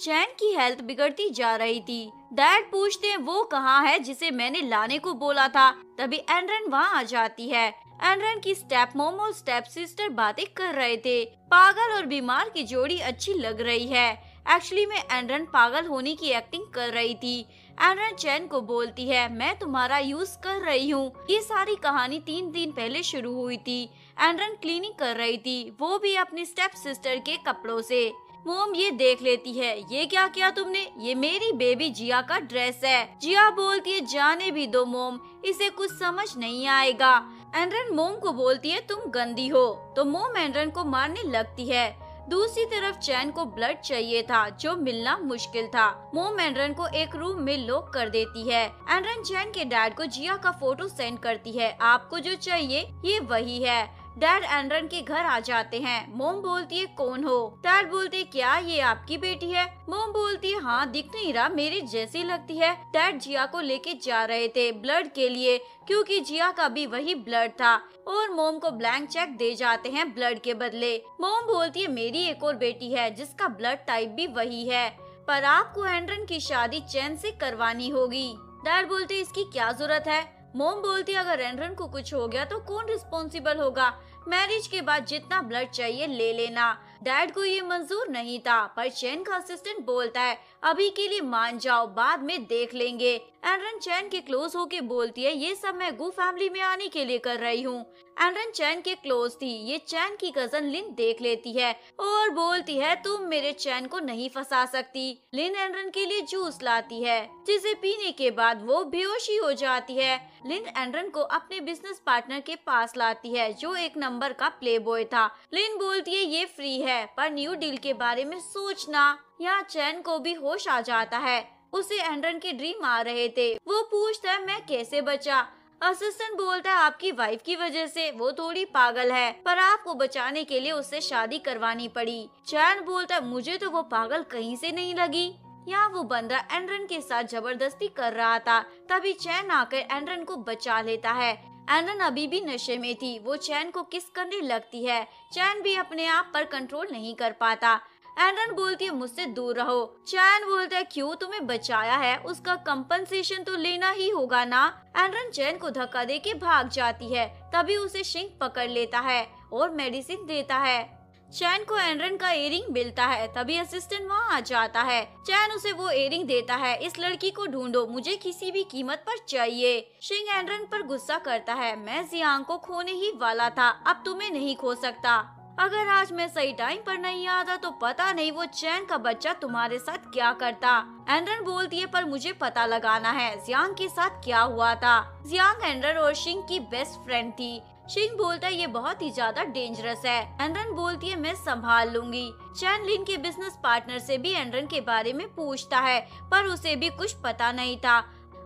चैन की हेल्थ बिगड़ती जा रही थी डैड पूछते हैं वो कहाँ है जिसे मैंने लाने को बोला था तभी एंड्रन वहाँ आ जाती है एंड्रन की स्टेप मोम और स्टेप सिस्टर बातें कर रहे थे पागल और बीमार की जोड़ी अच्छी लग रही है एक्चुअली में एंड्रन पागल होने की एक्टिंग कर रही थी एंड्रन चैन को बोलती है मैं तुम्हारा यूज कर रही हूँ ये सारी कहानी तीन दिन पहले शुरू हुई थी एंड्रन क्लीनिंग कर रही थी वो भी अपनी स्टेप सिस्टर के कपड़ों से मोम ये देख लेती है ये क्या किया तुमने ये मेरी बेबी जिया का ड्रेस है जिया बोलती है जाने भी दो मोम इसे कुछ समझ नहीं आएगा एंड्रन मोम को बोलती है तुम गंदी हो तो मोम एंड्रन को मारने लगती है दूसरी तरफ चैन को ब्लड चाहिए था जो मिलना मुश्किल था मोम एंड्रन को एक रूम में लॉक कर देती है एंड्रन चैन के डैड को जिया का फोटो सेंड करती है आपको जो चाहिए ये वही है डैड एंड्रन के घर आ जाते हैं मोम बोलती है कौन हो डैड बोलते क्या ये आपकी बेटी है मोम बोलती है हाँ दिख नहीं रहा मेरी जैसी लगती है डैड जिया को लेके जा रहे थे ब्लड के लिए क्योंकि जिया का भी वही ब्लड था और मोम को ब्लैंक चेक दे जाते हैं ब्लड के बदले मोम बोलती है मेरी एक और बेटी है जिसका ब्लड टाइप भी वही है पर आपको एंड्रन की शादी चैन से करवानी होगी डैड बोलते इसकी क्या जरूरत है मोम बोलती अगर एंड्रन को कुछ हो गया तो कौन रिस्पॉन्सिबल होगा मैरिज के बाद जितना ब्लड चाहिए ले लेना डैड को ये मंजूर नहीं था पर चैन का असिस्टेंट बोलता है अभी के लिए मान जाओ बाद में देख लेंगे एनरन चैन के क्लोज होके बोलती है ये सब मैं गु फैमिली में आने के लिए कर रही हूँ एनरन चैन के क्लोज थी ये चैन की कजन लिन देख लेती है और बोलती है तुम मेरे चैन को नहीं फंसा सकती लिन एनरन के लिए जूस लाती है जिसे पीने के बाद वो बेहोशी हो जाती है लिन एनरन को अपने बिजनेस पार्टनर के पास लाती है जो एक नंबर का प्ले बॉय था लिन बोलती है ये फ्री है पर न्यू डील के बारे में सोचना यहाँ चैन को भी होश आ जाता है उसे एंड्रन के ड्रीम आ रहे थे वो पूछता है मैं कैसे बचा असिस्टेंट बोलता है आपकी वाइफ की वजह से वो थोड़ी पागल है पर आपको बचाने के लिए उससे शादी करवानी पड़ी चैन बोलता है मुझे तो वो पागल कहीं से नहीं लगी यहाँ वो बंदा एंड्रन के साथ जबरदस्ती कर रहा था तभी चैन आकर एंड्रन को बचा लेता है एंड्रन अभी भी नशे में थी वो चैन को किस करने लगती है चैन भी अपने आप पर कंट्रोल नहीं कर पाता एंड्रन बोलती है मुझसे दूर रहो चैन बोलता है क्यों तुम्हें बचाया है उसका कंपनसेशन तो लेना ही होगा ना एंड्रन चैन को धक्का दे के भाग जाती है तभी उसे शिंग पकड़ लेता है और मेडिसिन देता है चैन को एंड्रन का एयरिंग मिलता है तभी असिस्टेंट वहाँ आ जाता है चैन उसे वो एयरिंग देता है इस लड़की को ढूंढो मुझे किसी भी कीमत पर चाहिए शिंग एंड्रन पर गुस्सा करता है मैं जियांग को खोने ही वाला था अब तुम्हें नहीं खो सकता अगर आज मैं सही टाइम पर नहीं आता तो पता नहीं वो चैन का बच्चा तुम्हारे साथ क्या करता एंड्रन बोलती है पर मुझे पता लगाना है जियांग के साथ क्या हुआ था जियांग एंड्रन और शिंग की बेस्ट फ्रेंड थी शिंग बोलता है ये बहुत ही ज्यादा डेंजरस है एंड्रन बोलती है मैं संभाल लूंगी चैन लिन के बिजनेस पार्टनर से भी एंड्रन के बारे में पूछता है पर उसे भी कुछ पता नहीं था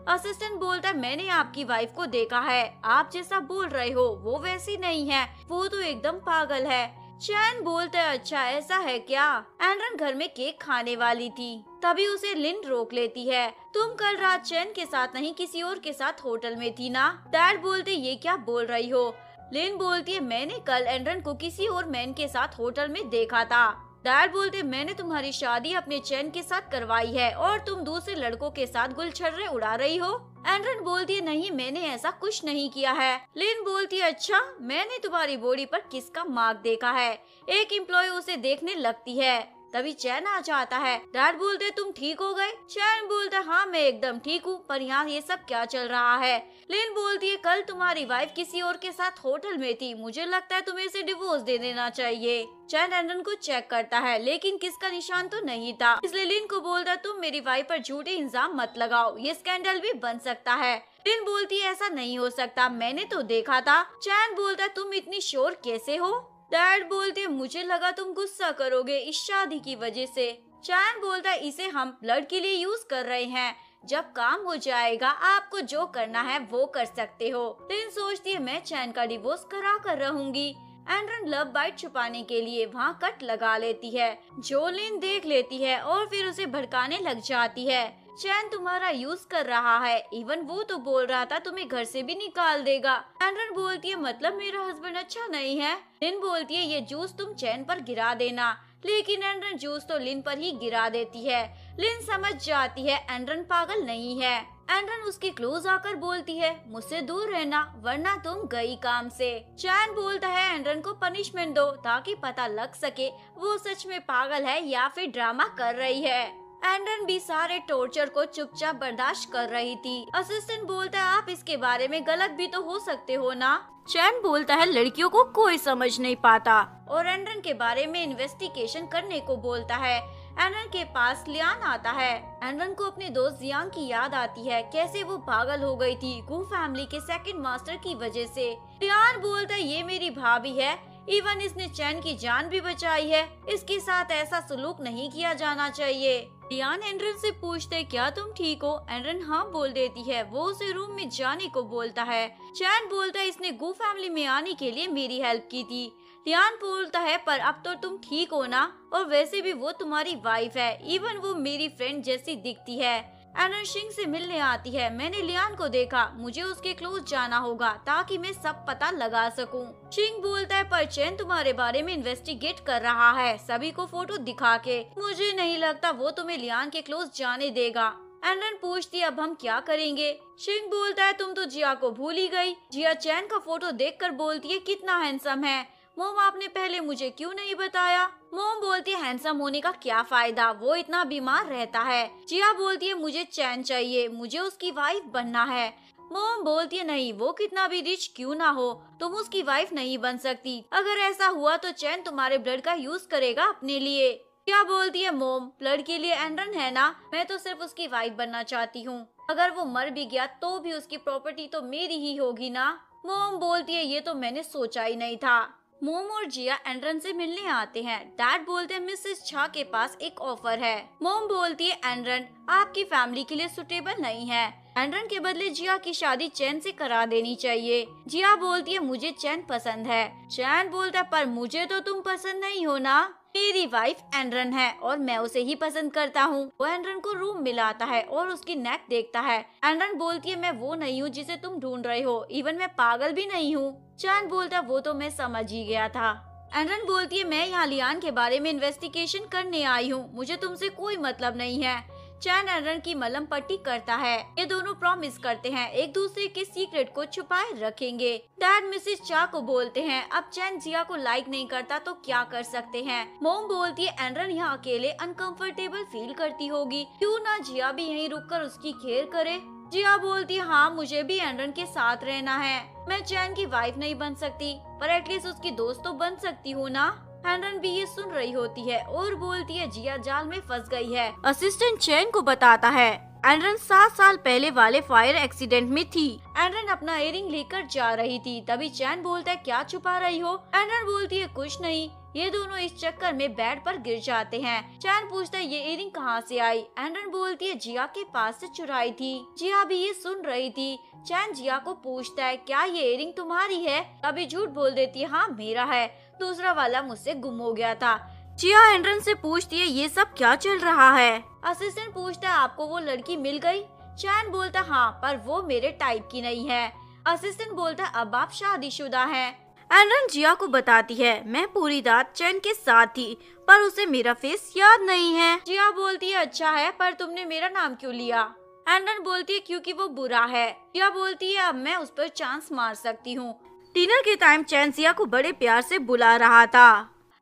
असिस्टेंट बोलता है मैंने आपकी वाइफ को देखा है आप जैसा बोल रहे हो वो वैसी नहीं है वो तो एकदम पागल है चैन बोलते अच्छा ऐसा है क्या एंड्रन घर में केक खाने वाली थी तभी उसे लिन रोक लेती है तुम कल रात चैन के साथ नहीं किसी और के साथ होटल में थी ना डैड बोलते ये क्या बोल रही हो लिन बोलती है मैंने कल एंड्रन को किसी और मैन के साथ होटल में देखा था डायर बोलते मैंने तुम्हारी शादी अपने चैन के साथ करवाई है और तुम दूसरे लड़कों के साथ छर्रे उड़ा रही हो एंड्रन बोलती है नहीं मैंने ऐसा कुछ नहीं किया है लिन बोलती है अच्छा मैंने तुम्हारी बॉडी पर किसका मार्क देखा है एक एम्प्लॉय उसे देखने लगती है तभी चैन आ जाता है डैड बोलते तुम ठीक हो गए चैन बोलते हाँ मैं एकदम ठीक हूँ पर यहाँ ये सब क्या चल रहा है लेन बोलती है कल तुम्हारी वाइफ किसी और के साथ होटल में थी मुझे लगता है तुम्हें इसे डिवोर्स दे देना चाहिए चैन एंडन को चेक करता है लेकिन किसका निशान तो नहीं था इसलिए लिन को बोलता तुम मेरी वाइफ पर झूठे इंजाम मत लगाओ ये स्कैंडल भी बन सकता है लिन बोलती है ऐसा नहीं हो सकता मैंने तो देखा था चैन बोलता तुम इतनी शोर कैसे हो डैड बोलते मुझे लगा तुम गुस्सा करोगे इस शादी की वजह से चैन बोलता इसे हम ब्लड के लिए यूज कर रहे हैं जब काम हो जाएगा आपको जो करना है वो कर सकते हो तीन सोचती है मैं चैन का डिवोर्स करा कर रहूंगी एंड्रन लव बाइट छुपाने के लिए वहाँ कट लगा लेती है जोलिन देख लेती है और फिर उसे भड़काने लग जाती है चैन तुम्हारा यूज कर रहा है इवन वो तो बोल रहा था तुम्हें घर से भी निकाल देगा एंड्रन बोलती है मतलब मेरा हस्बैंड अच्छा नहीं है लिन बोलती है ये जूस तुम चैन पर गिरा देना लेकिन एंड्रन जूस तो लिन पर ही गिरा देती है लिन समझ जाती है एंड्रन पागल नहीं है एंड्रन उसके क्लोज आकर बोलती है मुझसे दूर रहना वरना तुम गई काम से चैन बोलता है एंड्रन को पनिशमेंट दो ताकि पता लग सके वो सच में पागल है या फिर ड्रामा कर रही है एंडन भी सारे टॉर्चर को चुपचाप बर्दाश्त कर रही थी असिस्टेंट बोलता है आप इसके बारे में गलत भी तो हो सकते हो ना चैन बोलता है लड़कियों को कोई समझ नहीं पाता और एंडन के बारे में इन्वेस्टिगेशन करने को बोलता है एंडन के पास लियान आता है एंडन को अपने दोस्त जियांग की याद आती है कैसे वो पागल हो गई थी गु फैमिली के सेकंड मास्टर की वजह से लियान बोलता है ये मेरी भाभी है इवन इसने चैन की जान भी बचाई है इसके साथ ऐसा सुलूक नहीं किया जाना चाहिए डियान एंड्रन से पूछते क्या तुम ठीक हो एंड्रन हाँ बोल देती है वो उसे रूम में जाने को बोलता है चैन बोलता है इसने गु फैमिली में आने के लिए मेरी हेल्प की थी रियान बोलता है पर अब तो तुम ठीक हो ना और वैसे भी वो तुम्हारी वाइफ है इवन वो मेरी फ्रेंड जैसी दिखती है एनन सिंह से मिलने आती है मैंने लियान को देखा मुझे उसके क्लोज जाना होगा ताकि मैं सब पता लगा सकूं। सिंह बोलता है पर चैन तुम्हारे बारे में इन्वेस्टिगेट कर रहा है सभी को फोटो दिखा के मुझे नहीं लगता वो तुम्हें लियान के क्लोज जाने देगा एनन पूछती अब हम क्या करेंगे सिंह बोलता है तुम तो जिया को भूल ही गयी जिया चैन का फोटो देख बोलती है कितना हैंडसम है मोम आपने पहले मुझे क्यों नहीं बताया मोम बोलती है हैंडसम होने का क्या फायदा वो इतना बीमार रहता है जिया बोलती है मुझे चैन चाहिए मुझे उसकी वाइफ बनना है मोम बोलती है नहीं वो कितना भी रिच क्यों ना हो तुम उसकी वाइफ नहीं बन सकती अगर ऐसा हुआ तो चैन तुम्हारे ब्लड का यूज करेगा अपने लिए क्या बोलती है मोम ब्लड के लिए एंड्रन है ना मैं तो सिर्फ उसकी वाइफ बनना चाहती हूँ अगर वो मर भी गया तो भी उसकी प्रॉपर्टी तो मेरी ही होगी ना मोम बोलती है ये तो मैंने सोचा ही नहीं था मोम और जिया एंड्रन से मिलने आते हैं डैड बोलते हैं मिसेस झा के पास एक ऑफर है मोम बोलती है एंड्रन आपकी फैमिली के लिए सुटेबल नहीं है एंड्रन के बदले जिया की शादी चैन से करा देनी चाहिए जिया बोलती है मुझे चैन पसंद है चैन बोलता है पर मुझे तो तुम पसंद नहीं हो ना मेरी वाइफ एंड्रन है और मैं उसे ही पसंद करता हूँ वो एंड्रन को रूम मिलाता है और उसकी नेक देखता है एंड्रन बोलती है मैं वो नहीं हूँ जिसे तुम ढूंढ रहे हो इवन मैं पागल भी नहीं हूँ चांद बोलता वो तो मैं समझ ही गया था एनरन बोलती है मैं यहाँ लियान के बारे में इन्वेस्टिगेशन करने आई हूँ मुझे तुमसे कोई मतलब नहीं है चैन एनरन की मलम पट्टी करता है ये दोनों प्रॉमिस करते हैं एक दूसरे के सीक्रेट को छुपाए रखेंगे डैड मिसेस चा को बोलते हैं अब चैन जिया को लाइक नहीं करता तो क्या कर सकते हैं मोम बोलती है एनरन यहाँ अकेले अनकंफर्टेबल फील करती होगी क्यों ना जिया भी यहीं रुककर उसकी खेर करे जिया बोलती हाँ मुझे भी एंड्रन के साथ रहना है मैं चैन की वाइफ नहीं बन सकती पर एटलीस्ट उसकी दोस्त तो बन सकती हूँ ना हैंडन भी ये सुन रही होती है और बोलती है जिया जाल में फंस गई है असिस्टेंट चैन को बताता है एंड्रन सात साल पहले वाले फायर एक्सीडेंट में थी एंड्रन अपना एयरिंग लेकर जा रही थी तभी चैन बोलता है क्या छुपा रही हो एंड्रन बोलती है कुछ नहीं ये दोनों इस चक्कर में बेड पर गिर जाते हैं चैन पूछता है ये इयरिंग कहाँ से आई एंड्रन बोलती है जिया के पास से चुराई थी जिया भी ये सुन रही थी चैन जिया को पूछता है क्या ये इयरिंग तुम्हारी है तभी झूठ बोल देती है हाँ मेरा है दूसरा वाला मुझसे गुम हो गया था चिया एंड्रन से पूछती है ये सब क्या चल रहा है असिस्टेंट पूछता है आपको वो लड़की मिल गई चैन बोलता हाँ पर वो मेरे टाइप की नहीं है असिस्टेंट बोलता अब आप शादीशुदा हैं एंड्रन जिया को बताती है मैं पूरी रात चैन के साथ थी पर उसे मेरा फेस याद नहीं है जिया बोलती है अच्छा है पर तुमने मेरा नाम क्यों लिया एंड्रन बोलती है क्योंकि वो बुरा है जिया बोलती है अब मैं उस पर चांस मार सकती हूँ डिनर के टाइम चैन जिया को बड़े प्यार से बुला रहा था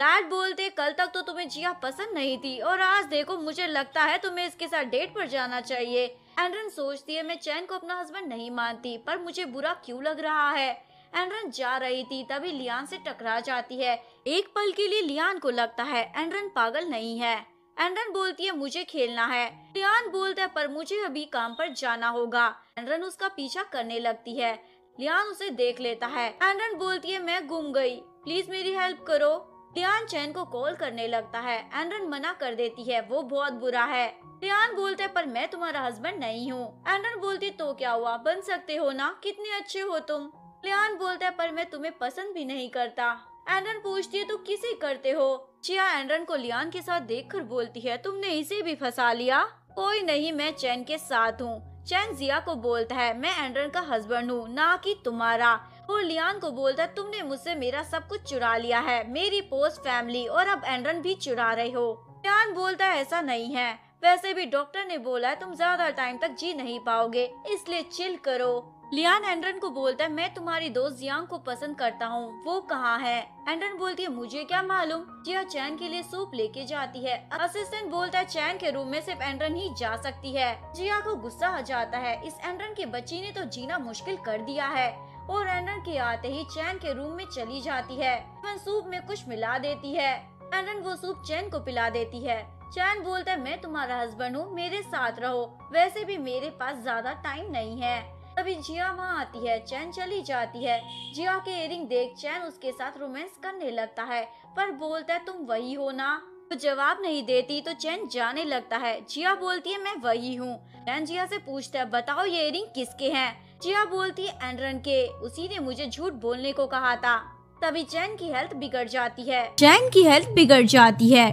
डैड बोलते कल तक तो तुम्हें जिया पसंद नहीं थी और आज देखो मुझे लगता है तुम्हें इसके साथ डेट पर जाना चाहिए एंड्रन सोचती है मैं चैन को अपना हस्बैंड नहीं मानती पर मुझे बुरा क्यों लग रहा है एंड्रन जा रही थी तभी लियान से टकरा जाती है एक पल के लिए लियान को लगता है एंड्रन पागल नहीं है एंड्रन बोलती है मुझे खेलना है लियान बोलता है पर मुझे अभी काम पर जाना होगा एंड्रन उसका पीछा करने लगती है लियान उसे देख लेता है एंड्रन बोलती है मैं गुम गई प्लीज मेरी हेल्प करो टियान चैन को कॉल करने लगता है एंड्रन मना कर देती है वो बहुत बुरा है टियान बोलते पर मैं तुम्हारा हस्बैंड नहीं हूँ एंड्रन बोलती तो क्या हुआ बन सकते हो ना कितने अच्छे हो तुम टियान बोलते पर मैं तुम्हें पसंद भी नहीं करता एंड्रन पूछती है तो किसे करते हो चिया एंड्रन को लियान के साथ कर बोलती है तुमने इसे भी फंसा लिया कोई नहीं मैं चैन के साथ हूँ चैन जिया को बोलता है मैं एंड्रन का हस्बैंड हूँ ना कि तुम्हारा और लियान को बोलता है तुमने मुझसे मेरा सब कुछ चुरा लिया है मेरी पोस्ट फैमिली और अब एंड्रन भी चुरा रहे हो लियान बोलता है ऐसा नहीं है वैसे भी डॉक्टर ने बोला है तुम ज्यादा टाइम तक जी नहीं पाओगे इसलिए चिल करो लियान एंड्रन को बोलता है मैं तुम्हारी दोस्त जियांग को पसंद करता हूँ वो कहाँ है एंड्रन बोलती है मुझे क्या मालूम जिया चैन के लिए सूप लेके जाती है असिस्टेंट बोलता है चैन के रूम में सिर्फ एंड्रन ही जा सकती है जिया को गुस्सा आ जाता है इस एंड्रन के बच्ची ने तो जीना मुश्किल कर दिया है और रैनन के आते ही चैन के रूम में चली जाती है सूप में कुछ मिला देती है रैनन वो सूप चैन को पिला देती है चैन बोलता है मैं तुम्हारा हस्बैंड हूँ मेरे साथ रहो वैसे भी मेरे पास ज्यादा टाइम नहीं है तभी जिया वहाँ आती है चैन चली जाती है जिया के इयरिंग देख चैन उसके साथ रोमांस करने लगता है पर बोलता है तुम वही हो ना तो जवाब नहीं देती तो चैन जाने लगता है जिया बोलती है मैं वही हूँ चैन जिया से पूछता है बताओ ये इयरिंग किसके हैं जिया बोलती है एंड्रन के उसी ने मुझे झूठ बोलने को कहा था तभी चैन की हेल्थ बिगड़ जाती है चैन की हेल्थ बिगड़ जाती है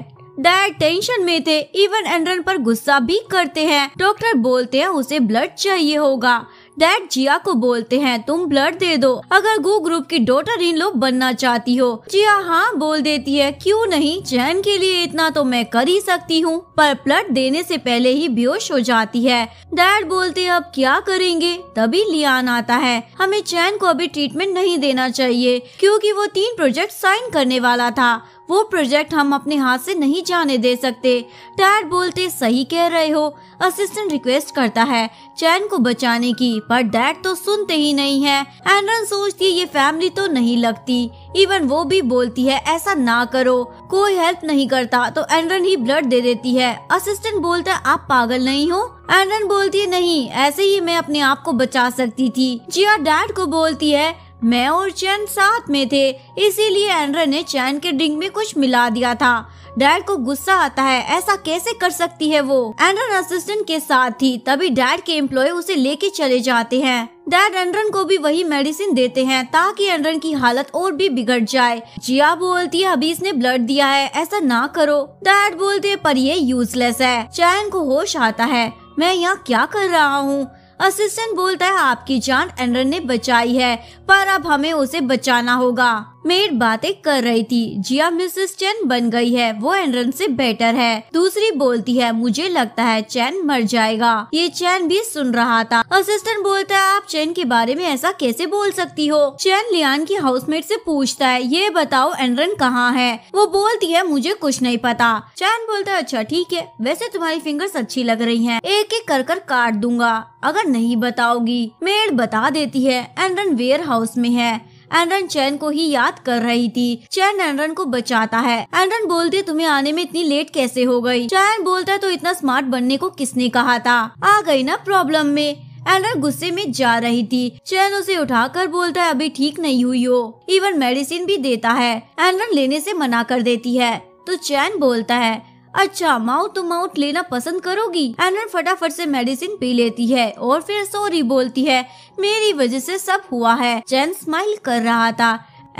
डैड टेंशन में थे इवन एंड्रन पर गुस्सा भी करते हैं डॉक्टर बोलते हैं उसे ब्लड चाहिए होगा डैड जिया को बोलते हैं तुम ब्लड दे दो अगर गु ग्रुप की डॉटर इन लोग बनना चाहती हो जिया हाँ बोल देती है क्यों नहीं चैन के लिए इतना तो मैं कर ही सकती हूँ पर ब्लड देने से पहले ही बेहोश हो जाती है डैड बोलते हैं अब क्या करेंगे तभी लियान आता है हमें चैन को अभी ट्रीटमेंट नहीं देना चाहिए क्योंकि वो तीन प्रोजेक्ट साइन करने वाला था वो प्रोजेक्ट हम अपने हाथ से नहीं जाने दे सकते टैड बोलते सही कह रहे हो असिस्टेंट रिक्वेस्ट करता है चैन को बचाने की पर डैड तो सुनते ही नहीं है एनरन सोचती है ये फैमिली तो नहीं लगती इवन वो भी बोलती है ऐसा ना करो कोई हेल्प नहीं करता तो एनरन ही ब्लड दे देती है असिस्टेंट बोलता है आप पागल नहीं हो एनरन बोलती है नहीं ऐसे ही मैं अपने आप को बचा सकती थी जिया डैड को बोलती है मैं और चैन साथ में थे इसीलिए एंड्रा ने चैन के ड्रिंक में कुछ मिला दिया था डैड को गुस्सा आता है ऐसा कैसे कर सकती है वो एंड्रन असिस्टेंट के साथ थी तभी डैड के एम्प्लॉय उसे लेके चले जाते हैं डैड एंड्रन को भी वही मेडिसिन देते हैं ताकि एंड्रन की हालत और भी बिगड़ जाए जिया बोलती है अभी इसने ब्लड दिया है ऐसा ना करो डैड बोलते पर ये यूजलेस है चैन को होश आता है मैं यहाँ क्या कर रहा हूँ असिस्टेंट बोलता है आपकी जान एनरन ने बचाई है पर अब हमें उसे बचाना होगा मेड बातें कर रही थी जिया मिसेस चैन बन गई है वो एंड्रन से बेटर है दूसरी बोलती है मुझे लगता है चैन मर जाएगा ये चैन भी सुन रहा था असिस्टेंट बोलता है आप चैन के बारे में ऐसा कैसे बोल सकती हो चैन लियान की हाउसमेट से पूछता है ये बताओ एंड्रन कहाँ है वो बोलती है मुझे कुछ नहीं पता चैन बोलता है अच्छा ठीक है वैसे तुम्हारी फिंगर्स अच्छी लग रही है एक एक कर कर काट दूंगा अगर नहीं बताओगी मेड बता देती है एंड्रन वेयर हाउस में है एंडरन चैन को ही याद कर रही थी चैन एंडरन को बचाता है एंडरन बोलते तुम्हें आने में इतनी लेट कैसे हो गई चैन बोलता है तो इतना स्मार्ट बनने को किसने कहा था आ गई ना प्रॉब्लम में एंडरन गुस्से में जा रही थी चैन उसे उठाकर बोलता है अभी ठीक नहीं हुई हो इवन मेडिसिन भी देता है एंडरन लेने से मना कर देती है तो चैन बोलता है अच्छा माउथ टू माउथ लेना पसंद करोगी एनन फटाफट से मेडिसिन पी लेती है और फिर सॉरी बोलती है मेरी वजह से सब हुआ है चैन स्माइल कर रहा था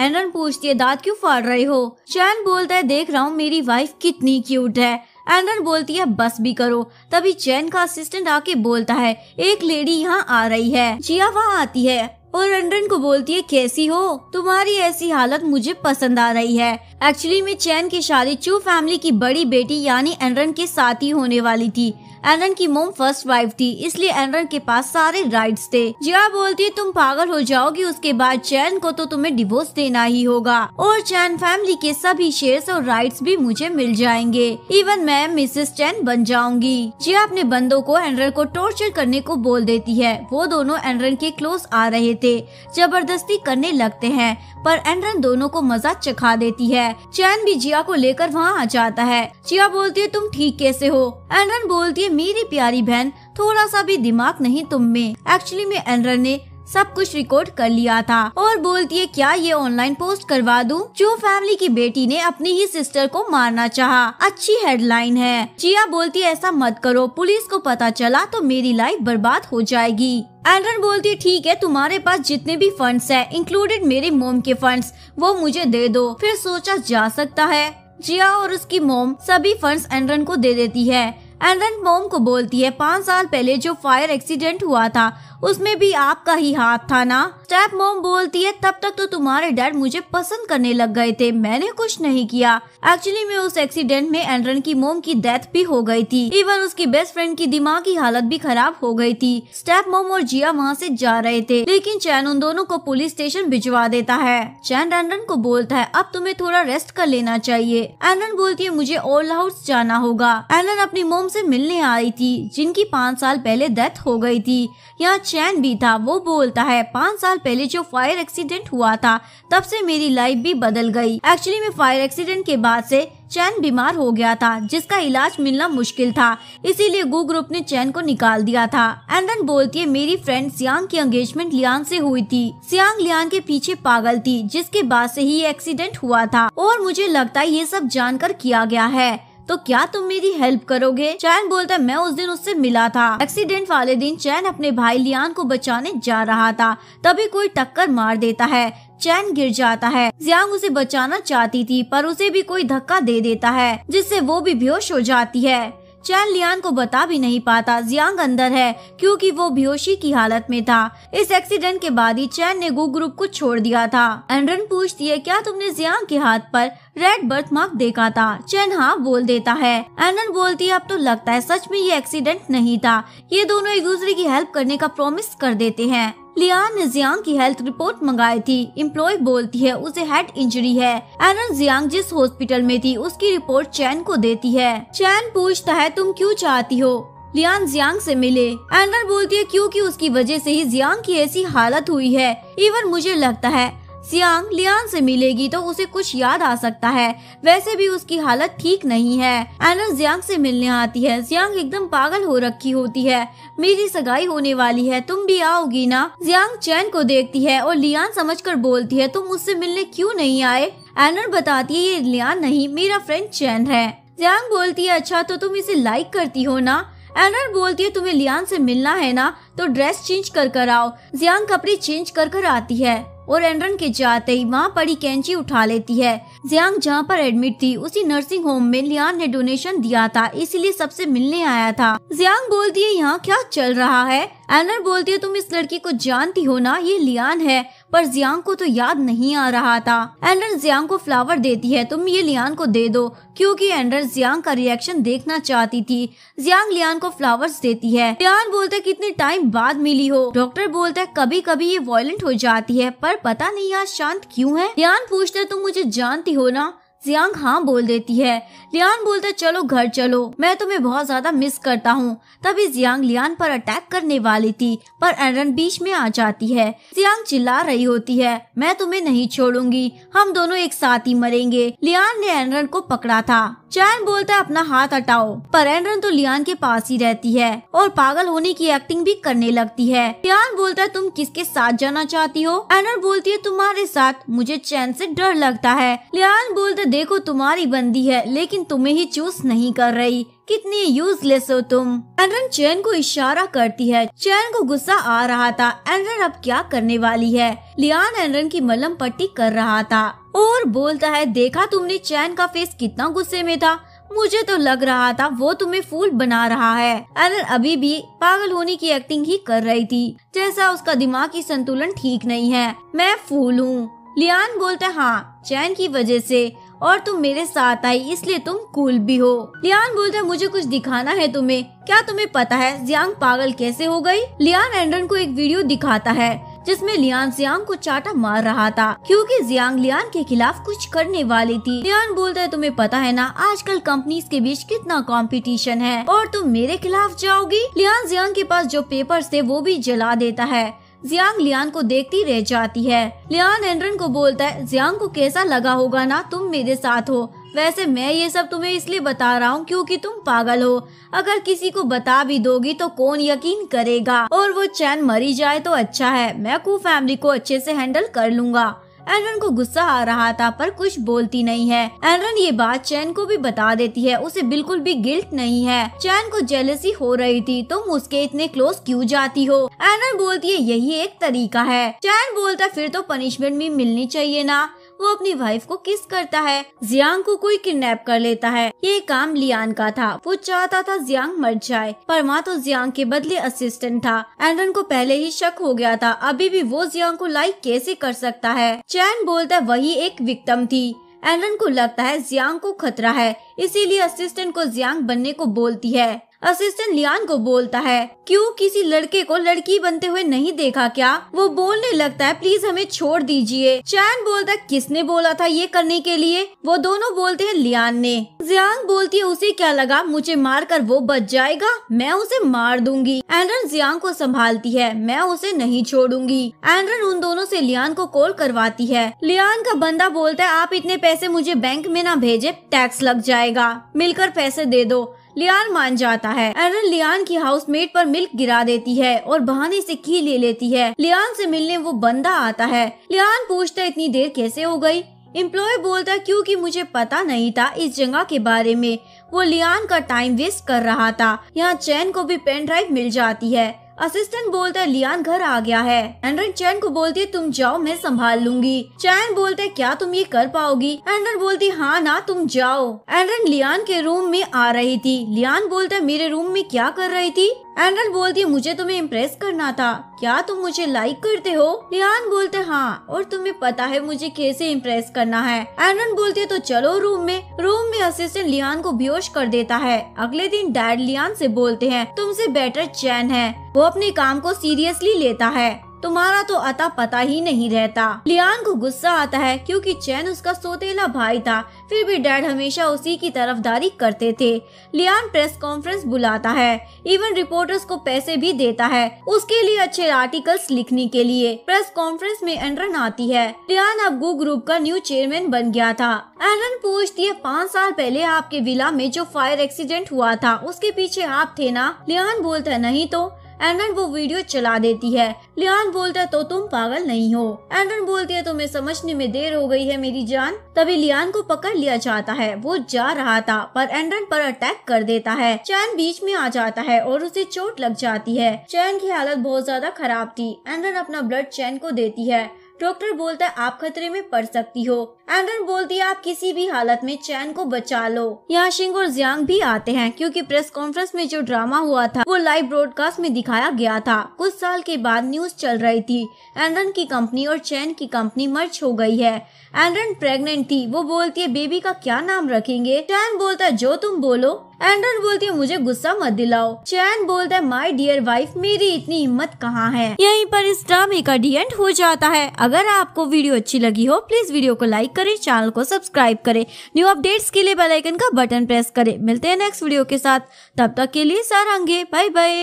एनन पूछती है दांत क्यों फाड़ रहे हो चैन बोलता है देख रहा हूँ मेरी वाइफ कितनी क्यूट है एनन बोलती है बस भी करो तभी चैन का असिस्टेंट आके बोलता है एक लेडी यहाँ आ रही है जिया वहाँ आती है और रनरन को बोलती है कैसी हो तुम्हारी ऐसी हालत मुझे पसंद आ रही है एक्चुअली में चैन की शादी चू फैमिली की बड़ी बेटी यानी एनरन के साथ ही होने वाली थी एनरन की मोम फर्स्ट वाइफ थी इसलिए एनरन के पास सारे राइट्स थे जिया बोलती है तुम पागल हो जाओगी उसके बाद चैन को तो तुम्हें डिवोर्स देना ही होगा और चैन फैमिली के सभी शेयर और राइट्स भी मुझे मिल जाएंगे इवन मैं मिसेस चैन बन जाऊंगी जिया अपने बंदों को एनरन को टॉर्चर करने को बोल देती है वो दोनों एनरन के क्लोज आ रहे थे जबरदस्ती करने लगते हैं पर एंड्रन दोनों को मजा चखा देती है चैन भी जिया को लेकर वहाँ आ जाता है जिया बोलती है तुम ठीक कैसे हो एंड्रन बोलती है मेरी प्यारी बहन थोड़ा सा भी दिमाग नहीं तुम में एक्चुअली में एंड्रन ने सब कुछ रिकॉर्ड कर लिया था और बोलती है क्या ये ऑनलाइन पोस्ट करवा दूं जो फैमिली की बेटी ने अपनी ही सिस्टर को मारना चाहा अच्छी हेडलाइन है जिया बोलती है ऐसा मत करो पुलिस को पता चला तो मेरी लाइफ बर्बाद हो जाएगी एंड्रन बोलती है ठीक है तुम्हारे पास जितने भी फंड्स है इंक्लूडेड मेरे मोम के फंड वो मुझे दे दो फिर सोचा जा सकता है जिया और उसकी मोम सभी फंड्स एंड्रन को दे देती है एंड्रन मोम को बोलती है पाँच साल पहले जो फायर एक्सीडेंट हुआ था उसमें भी आपका ही हाथ था ना स्टेप मोम बोलती है तब तक तो तुम्हारे डैड मुझे पसंद करने लग गए थे मैंने कुछ नहीं किया एक्चुअली में उस एक्सीडेंट में एंड्रन की मोम की डेथ भी हो गई थी इवन उसकी बेस्ट फ्रेंड की दिमागी हालत भी खराब हो गई थी स्टेप मोम और जिया वहाँ से जा रहे थे लेकिन चैन उन दोनों को पुलिस स्टेशन भिजवा देता है चैन एंड्रन को बोलता है अब तुम्हें थोड़ा रेस्ट कर लेना चाहिए एंड्रन बोलती है मुझे ओल्ड हाउस जाना होगा एंड्रन अपनी मोम से मिलने आई थी जिनकी पाँच साल पहले डेथ हो गयी थी यहाँ चैन भी था वो बोलता है पाँच साल पहले जो फायर एक्सीडेंट हुआ था तब से मेरी लाइफ भी बदल गई एक्चुअली मैं फायर एक्सीडेंट के बाद से चैन बीमार हो गया था जिसका इलाज मिलना मुश्किल था इसीलिए गु ग्रुप ने चैन को निकाल दिया था एंड देन बोलती है मेरी फ्रेंड सियांग की एंगेजमेंट लियान से हुई थी सियांग लियान के पीछे पागल थी जिसके बाद से ही एक्सीडेंट हुआ था और मुझे लगता है ये सब जानकर किया गया है तो क्या तुम मेरी हेल्प करोगे चैन बोलता है मैं उस दिन उससे मिला था एक्सीडेंट वाले दिन चैन अपने भाई लियान को बचाने जा रहा था तभी कोई टक्कर मार देता है चैन गिर जाता है जियांग उसे बचाना चाहती थी पर उसे भी कोई धक्का दे देता है जिससे वो भी बेहोश हो जाती है चैन लियान को बता भी नहीं पाता जियांग अंदर है क्योंकि वो बेहोशी की हालत में था इस एक्सीडेंट के बाद ही चैन ने गु ग्रुप को छोड़ दिया था एंड्रन पूछती है क्या तुमने जियांग के हाथ पर रेड बर्थ मार्क देखा था चैन हाँ बोल देता है एंड्रन बोलती है अब तो लगता है सच में ये एक्सीडेंट नहीं था ये दोनों एक दूसरे की हेल्प करने का प्रोमिस कर देते हैं लियान ने जियांग की हेल्थ रिपोर्ट मंगाई थी इम्प्लॉय बोलती है उसे हेड इंजरी है एरन जियांग जिस हॉस्पिटल में थी उसकी रिपोर्ट चैन को देती है चैन पूछता है तुम क्यों चाहती हो लियान जियांग से मिले एंडर बोलती है क्योंकि उसकी वजह से ही जियांग की ऐसी हालत हुई है इवन मुझे लगता है सियांग लियान से मिलेगी तो उसे कुछ याद आ सकता है वैसे भी उसकी हालत ठीक नहीं है एनस जियांग से मिलने आती है जियांग एकदम पागल हो रखी होती है मेरी सगाई होने वाली है तुम भी आओगी ना जियांग चैन को देखती है और लियान समझकर बोलती है तुम उससे मिलने क्यों नहीं आए एनर बताती है ये लियान नहीं मेरा फ्रेंड चैन है जियांग बोलती है अच्छा तो तुम इसे लाइक करती हो ना एनर बोलती है तुम्हें लियान से मिलना है ना तो ड्रेस चेंज कर कर आओ जियांग कपड़े चेंज कर कर आती है और एंड्रन के जाते ही वहाँ पड़ी कैंची उठा लेती है जियांग जहाँ पर एडमिट थी उसी नर्सिंग होम में लियान ने डोनेशन दिया था इसीलिए सबसे मिलने आया था जियांग बोलती है यहाँ क्या चल रहा है एंड्रन बोलती है तुम इस लड़की को जानती हो ना ये लियान है पर जियांग को तो याद नहीं आ रहा था एंडर जियांग को फ्लावर देती है तुम ये लियान को दे दो क्योंकि एंडर जियांग का रिएक्शन देखना चाहती थी जियांग लियान को फ्लावर्स देती है लियान बोलता है कितने टाइम बाद मिली हो डॉक्टर बोलता है कभी कभी ये वॉयलेंट हो जाती है पर पता नहीं आज शांत क्यूँ है लियान पूछता है तुम मुझे जानती हो ना जियांग हाँ बोल देती है लियान बोलता चलो घर चलो मैं तुम्हें बहुत ज्यादा मिस करता हूँ तभी जियांग लियान पर अटैक करने वाली थी पर एरन बीच में आ जाती है जियांग चिल्ला रही होती है मैं तुम्हें नहीं छोड़ूंगी हम दोनों एक साथ ही मरेंगे लियान ने एनरन को पकड़ा था चैन बोलता है अपना हाथ हटाओ पर एंड्रन तो लियान के पास ही रहती है और पागल होने की एक्टिंग भी करने लगती है लियान बोलता है तुम किसके साथ जाना चाहती हो एंड्रन बोलती है तुम्हारे साथ मुझे चैन से डर लगता है लियान बोलते देखो तुम्हारी बंदी है लेकिन तुम्हें ही चूस नहीं कर रही कितनी यूजलेस हो तुम एंड्रन चैन को इशारा करती है चैन को गुस्सा आ रहा था एंड्रन अब क्या करने वाली है लियान एंड्रन की मलम पट्टी कर रहा था और बोलता है देखा तुमने चैन का फेस कितना गुस्से में था मुझे तो लग रहा था वो तुम्हें फूल बना रहा है एलन अभी भी पागल होने की एक्टिंग ही कर रही थी जैसा उसका दिमाग की संतुलन ठीक नहीं है मैं फूल हूँ लियान है हाँ चैन की वजह से और तुम मेरे साथ आई इसलिए तुम कूल भी हो लियान बोलते मुझे कुछ दिखाना है तुम्हें क्या तुम्हें पता है जियांग पागल कैसे हो गई? लियान एंडन को एक वीडियो दिखाता है जिसमें लियान जियांग को चाटा मार रहा था क्योंकि जियांग लियान के खिलाफ कुछ करने वाली थी लियान बोलता है तुम्हें पता है ना आजकल कंपनीज के बीच कितना कंपटीशन है और तुम मेरे खिलाफ जाओगी लियान जियांग के पास जो पेपर थे वो भी जला देता है जियांग लियान को देखती रह जाती है लियान एंड्रन को बोलता है जियांग को कैसा लगा होगा ना तुम मेरे साथ हो वैसे मैं ये सब तुम्हें इसलिए बता रहा हूँ क्योंकि तुम पागल हो अगर किसी को बता भी दोगी तो कौन यकीन करेगा और वो चैन मरी जाए तो अच्छा है मैं कु फैमिली को अच्छे से हैंडल कर लूंगा एनरन को गुस्सा आ रहा था पर कुछ बोलती नहीं है एनरन ये बात चैन को भी बता देती है उसे बिल्कुल भी गिल्ट नहीं है चैन को जेलसी हो रही थी तुम तो उसके इतने क्लोज क्यों जाती हो एनरन बोलती है यही एक तरीका है चैन बोलता फिर तो पनिशमेंट भी मिलनी चाहिए ना वो अपनी वाइफ को किस करता है जियांग को कोई किडनैप कर लेता है ये काम लियान का था वो चाहता था जियांग मर जाए पर वहाँ तो जियांग के बदले असिस्टेंट था एंडन को पहले ही शक हो गया था अभी भी वो जियांग को लाइक कैसे कर सकता है चैन बोलता है वही एक विक्टम थी एंडन को लगता है जियांग को खतरा है इसीलिए असिस्टेंट को जियांग बनने को बोलती है असिस्टेंट लियान को बोलता है क्यों किसी लड़के को लड़की बनते हुए नहीं देखा क्या वो बोलने लगता है प्लीज हमें छोड़ दीजिए चैन बोलता है किसने बोला था ये करने के लिए वो दोनों बोलते हैं लियान ने जियांग बोलती है उसे क्या लगा मुझे मार कर वो बच जाएगा मैं उसे मार दूंगी एंड्रन जियांग को संभालती है मैं उसे नहीं छोड़ूंगी एंड्रन उन दोनों से लियान को कॉल करवाती है लियान का बंदा बोलता है आप इतने पैसे मुझे बैंक में ना भेजे टैक्स लग जाएगा मिलकर पैसे दे दो लियान मान जाता है एरन लियान की हाउसमेट पर मिल्क गिरा देती है और बहाने से की ले लेती है लियान से मिलने वो बंदा आता है लियान पूछता इतनी देर कैसे हो गई एम्प्लॉय बोलता क्योंकि मुझे पता नहीं था इस जगह के बारे में वो लियान का टाइम वेस्ट कर रहा था यहाँ चैन को भी पेन ड्राइव मिल जाती है असिस्टेंट बोलता है लियान घर आ गया है एंड्रन चैन को बोलती है तुम जाओ मैं संभाल लूंगी चैन बोलते है क्या तुम ये कर पाओगी एंड्रन बोलती हाँ ना तुम जाओ एंड्रन लियान के रूम में आ रही थी लियान बोलते है मेरे रूम में क्या कर रही थी एंड्रल बोलती है मुझे तुम्हें इम्प्रेस करना था क्या तुम मुझे लाइक करते हो लियान बोलते हाँ और तुम्हें पता है मुझे कैसे इम्प्रेस करना है एंड्रल बोलती है तो चलो रूम में रूम में असिस्टेंट लियान को बेहोश कर देता है अगले दिन डैड लियान से बोलते हैं तुमसे बेटर चैन है वो अपने काम को सीरियसली लेता है तुम्हारा तो अता पता ही नहीं रहता लियान को गुस्सा आता है क्योंकि चैन उसका सोतेला भाई था फिर भी डैड हमेशा उसी की तरफदारी करते थे लियान प्रेस कॉन्फ्रेंस बुलाता है इवन रिपोर्टर्स को पैसे भी देता है उसके लिए अच्छे आर्टिकल्स लिखने के लिए प्रेस कॉन्फ्रेंस में एंड्रन आती है लियान अब गु ग्रुप का न्यू चेयरमैन बन गया था एंड्रन पूछती है पाँच साल पहले आपके विला में जो फायर एक्सीडेंट हुआ था उसके पीछे आप थे ना लियान बोलता है नहीं तो एंगन वो वीडियो चला देती है लियान बोलता है तो तुम पागल नहीं हो एंगन बोलती है तुम्हें समझने में देर हो गई है मेरी जान तभी लियान को पकड़ लिया जाता है वो जा रहा था पर एंडन पर अटैक कर देता है चैन बीच में आ जाता है और उसे चोट लग जाती है चैन की हालत बहुत ज्यादा खराब थी एंडन अपना ब्लड चैन को देती है डॉक्टर बोलता है आप खतरे में पड़ सकती हो एंगन बोलती है आप किसी भी हालत में चैन को बचा लो यहाँ शिंग और जियांग भी आते हैं क्योंकि प्रेस कॉन्फ्रेंस में जो ड्रामा हुआ था वो लाइव ब्रॉडकास्ट में दिखाया गया था कुछ साल के बाद न्यूज चल रही थी एंगन की कंपनी और चैन की कंपनी मर्ज हो गई है एंड्रन प्रेग्नेंट थी वो बोलती है बेबी का क्या नाम रखेंगे चैन बोलता है जो तुम बोलो एंड्रन बोलती है मुझे गुस्सा मत दिलाओ चैन बोलता है माय डियर वाइफ मेरी इतनी हिम्मत कहाँ है यहीं पर इस ड्रामे का डी एंड हो जाता है अगर आपको वीडियो अच्छी लगी हो प्लीज वीडियो को लाइक करें चैनल को सब्सक्राइब करें न्यू अपडेट्स के लिए बेलाइकन का बटन प्रेस करे मिलते हैं नेक्स्ट वीडियो के साथ तब तक के लिए सारंगे बाय बाय